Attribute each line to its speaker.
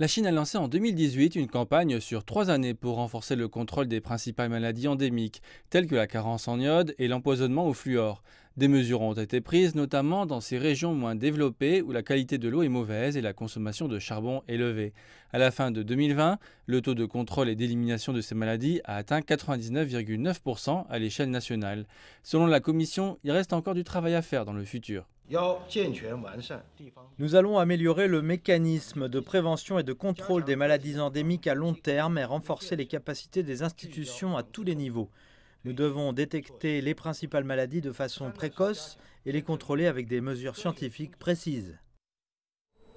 Speaker 1: La Chine a lancé en 2018 une campagne sur trois années pour renforcer le contrôle des principales maladies endémiques, telles que la carence en iode et l'empoisonnement au fluor. Des mesures ont été prises, notamment dans ces régions moins développées où la qualité de l'eau est mauvaise et la consommation de charbon élevée. À la fin de 2020, le taux de contrôle et d'élimination de ces maladies a atteint 99,9% à l'échelle nationale. Selon la Commission, il reste encore du travail à faire dans le futur. Nous allons améliorer le mécanisme de
Speaker 2: prévention et de contrôle des maladies endémiques à long terme et renforcer les capacités des institutions à tous les niveaux. Nous devons détecter les principales maladies de façon précoce et les contrôler avec des mesures scientifiques précises.